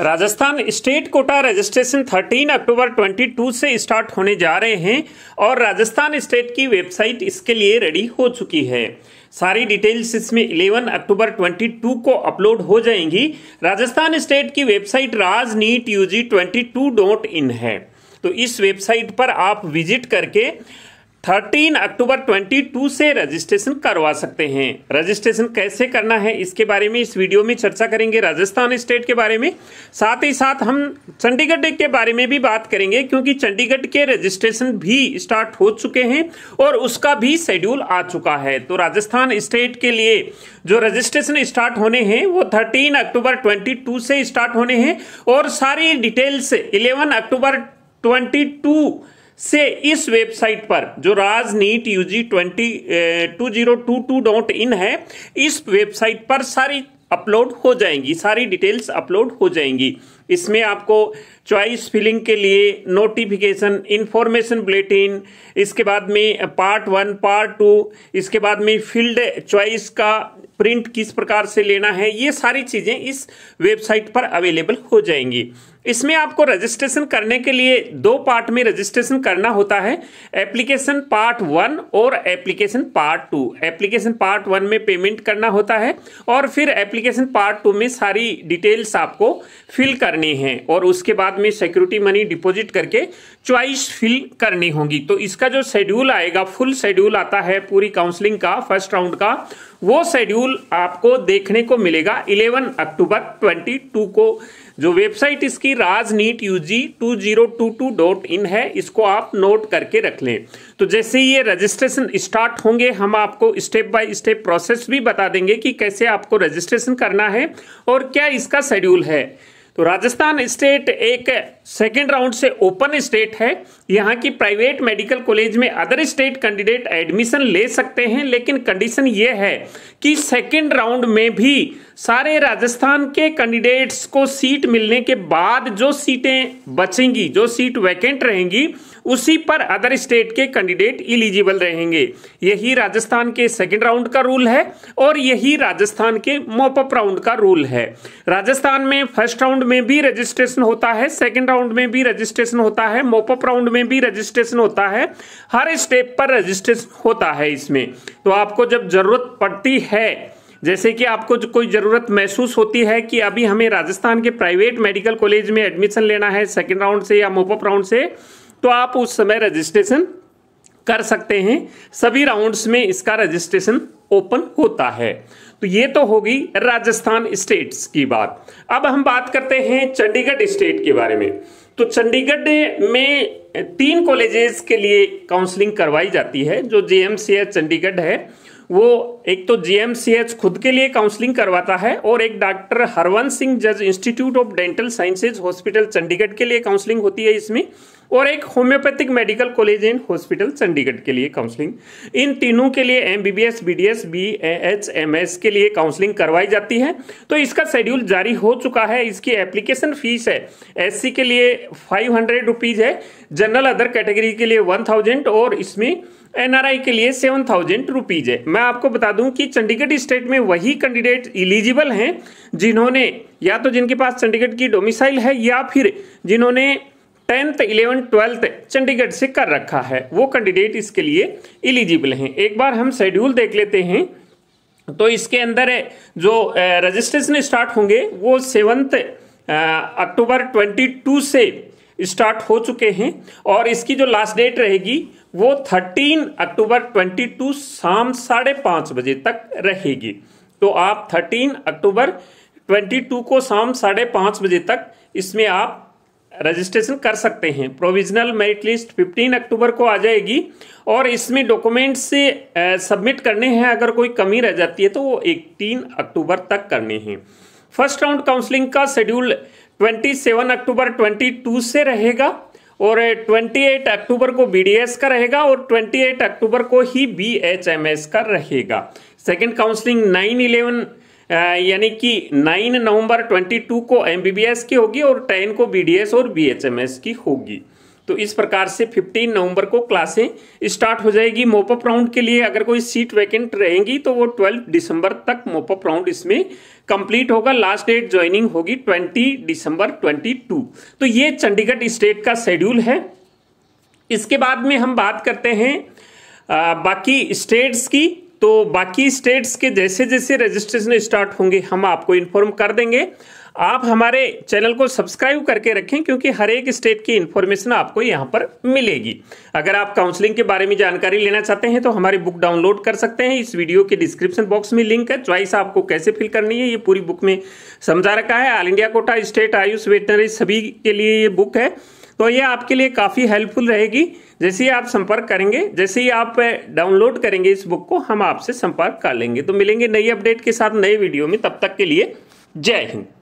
Rajasthan state quota registration 13 October 22 से start होने जा रहे हैं और राजस्थान स्टेट की वेबसाइट इसके लिए रेडी हो चुकी है सारी डिटेल्स इसमें 11 अक्टूबर 22 को अपलोड हो जाएंगी राजस्थान स्टेट की वेबसाइट राजनीट यूजी ट्वेंटी है तो इस वेबसाइट पर आप विजिट करके थर्टीन अक्टूबर 22 से रजिस्ट्रेशन करवा सकते हैं रजिस्ट्रेशन कैसे करना है इसके बारे में इस वीडियो में चर्चा करेंगे राजस्थान स्टेट के बारे में साथ ही साथ हम चंडीगढ़ के बारे में भी बात करेंगे क्योंकि चंडीगढ़ के रजिस्ट्रेशन भी स्टार्ट हो चुके हैं और उसका भी शेड्यूल आ चुका है तो राजस्थान स्टेट के लिए जो रजिस्ट्रेशन स्टार्ट होने हैं वो थर्टीन अक्टूबर ट्वेंटी से स्टार्ट होने हैं और सारी डिटेल्स इलेवन अक्टूबर ट्वेंटी से इस वेबसाइट पर जो Raj NEET U G twenty two zero two two dot in है इस वेबसाइट पर सारी अपलोड हो जाएंगी सारी डिटेल्स अपलोड हो जाएंगी इसमें आपको चॉइस फिलिंग के लिए नोटिफिकेशन इन्फॉर्मेशन बुलेटिन इसके बाद में पार्ट वन पार्ट टू इसके बाद में फील्ड चॉइस का प्रिंट किस प्रकार से लेना है ये सारी चीज़ें इस वेबसाइट पर अवेलेबल हो जाएंगी इसमें आपको रजिस्ट्रेशन करने के लिए दो पार्ट में रजिस्ट्रेशन करना होता है एप्लीकेशन पार्ट वन और application part two application part one में पेमेंट करना होता है और फिर एप्लीकेशन पार्ट टू में सारी डिटेल्स आपको फिल करनी है और उसके बाद में सिक्योरिटी मनी डिपॉजिट करके च्वाइस फिल करनी होगी तो इसका जो शेड्यूल आएगा फुल शेड्यूल आता है पूरी काउंसलिंग का फर्स्ट राउंड का वो शेड्यूल आपको देखने को मिलेगा 11 अक्टूबर 22 को जो वेबसाइट इसकी Raj NEET U G two zero two two dot in है इसको आप नोट करके रख लें तो जैसे ये रजिस्ट्रेशन स्टार्ट होंगे हम आपको स्टेप बाय स्टेप प्रोसेस भी बता देंगे कि कैसे आपको रजिस्ट्रेशन करना है और क्या इसका शेड्यूल है तो राजस्थान स्टेट एक सेकेंड राउंड से ओपन स्टेट है यहाँ की प्राइवेट मेडिकल कॉलेज में अदर स्टेट कैंडिडेट एडमिशन ले सकते हैं लेकिन कंडीशन यह है कि सेकेंड राउंड में भी सारे राजस्थान के कैंडिडेट्स को सीट मिलने के बाद जो सीटें बचेंगी जो सीट वैकेंट रहेंगी उसी पर अदर स्टेट के कैंडिडेट इलिजिबल रहेंगे यही राजस्थान के सेकेंड राउंड का रूल है और यही राजस्थान के मोपअप राउंड का रूल है राजस्थान में फर्स्ट राउंड में भी रजिस्ट्रेशन होता है सेकेंड राउंड में भी रजिस्ट्रेशन होता है मोपअप राउंड में भी रजिस्ट्रेशन होता है हर स्टेप पर रजिस्ट्रेशन होता है इसमें तो आपको जब जरूरत पड़ती है जैसे कि आपको कोई ज़रूरत महसूस होती है कि अभी हमें राजस्थान के प्राइवेट मेडिकल कॉलेज में एडमिशन लेना है सेकेंड राउंड से या मोपअप राउंड से तो आप उस समय रजिस्ट्रेशन कर सकते हैं सभी राउंड्स में इसका रजिस्ट्रेशन ओपन होता है तो ये तो होगी राजस्थान स्टेट्स की बात अब हम बात करते हैं चंडीगढ़ स्टेट के बारे में तो चंडीगढ़ में तीन कॉलेजेस के लिए काउंसलिंग करवाई जाती है जो जे एम सी चंडीगढ़ है वो एक तो जीएमसीएच खुद के लिए काउंसलिंग करवाता है और एक डॉक्टर हरवंत सिंह जज institute of dental sciences hospital Chandigarh के लिए काउंसलिंग होती है इसमें और एक homoeopathic medical college and hospital Chandigarh के लिए काउंसलिंग इन तीनों के लिए M B B S B D S B H M S के लिए काउंसलिंग करवाई जाती है तो इसका शेड्यूल जारी हो चुका है इसकी एप्लीकेशन फीस है एस सी के लिए फाइव हंड्रेड रुपीज़ है जनरल अदर कैटेगरी के लिए वन थाउजेंड और इसमें एनआरआई के लिए सेवन थाउजेंड रुपीज है मैं आपको बता दूं कि चंडीगढ़ स्टेट में वही कैंडिडेट इलिजिबल हैं जिन्होंने या तो जिनके पास चंडीगढ़ की डोमिसाइल है या फिर जिन्होंने टेंथ इलेवन ट्वेल्थ चंडीगढ़ से कर रखा है वो कैंडिडेट इसके लिए इलिजिबल हैं एक बार हम शेड्यूल देख लेते हैं तो इसके अंदर जो रजिस्ट्रेशन स्टार्ट होंगे वो सेवंथ अक्टूबर टू से स्टार्ट हो चुके हैं और इसकी जो लास्ट डेट रहेगी वो 13 अक्टूबर 22 शाम साढ़े पाँच बजे तक रहेगी तो आप 13 अक्टूबर 22 को शाम साढ़े पाँच बजे तक इसमें आप रजिस्ट्रेशन कर सकते हैं प्रोविजनल मेरिट लिस्ट 15 अक्टूबर को आ जाएगी और इसमें डॉक्यूमेंट से सबमिट करने हैं अगर कोई कमी रह जाती है तो वो 18 अक्टूबर तक करने हैं फर्स्ट राउंड काउंसलिंग का शेड्यूल 27 अक्टूबर 22 से रहेगा और 28 अक्टूबर को बीडीएस का रहेगा और 28 अक्टूबर को ही बीएचएमएस का रहेगा सेकंड काउंसलिंग 9 इलेवन यानी कि 9 नवंबर 22 को एमबीबीएस की होगी और 10 को बीडीएस और बीएचएमएस की होगी तो इस प्रकार से 15 नवंबर को क्लासें स्टार्ट हो जाएगी मोपअप राउंड के लिए अगर कोई सीट वैकेंट रहेंगी तो वो 12 दिसंबर तक मोपअप राउंड इसमें कंप्लीट होगा लास्ट डेट ज्वाइनिंग होगी 20 दिसंबर 22 तो ये चंडीगढ़ स्टेट का शेड्यूल है इसके बाद में हम बात करते हैं आ, बाकी स्टेट्स की तो बाकी स्टेट्स के जैसे जैसे रजिस्ट्रेशन स्टार्ट होंगे हम आपको इन्फॉर्म कर देंगे आप हमारे चैनल को सब्सक्राइब करके रखें क्योंकि हर एक स्टेट की इन्फॉर्मेशन आपको यहाँ पर मिलेगी अगर आप काउंसलिंग के बारे में जानकारी लेना चाहते हैं तो हमारी बुक डाउनलोड कर सकते हैं इस वीडियो के डिस्क्रिप्शन बॉक्स में लिंक है च्वाइस आपको कैसे फिल करनी है ये पूरी बुक में समझा रखा है all India quota state AYUSH veterinary सभी के लिए ये बुक है तो ये आपके लिए काफ़ी हेल्पफुल रहेगी जैसे ही आप संपर्क करेंगे जैसे ही आप डाउनलोड करेंगे इस बुक को हम आपसे संपर्क कर लेंगे तो मिलेंगे नई अपडेट के साथ नए वीडियो में तब तक के लिए जय हिंद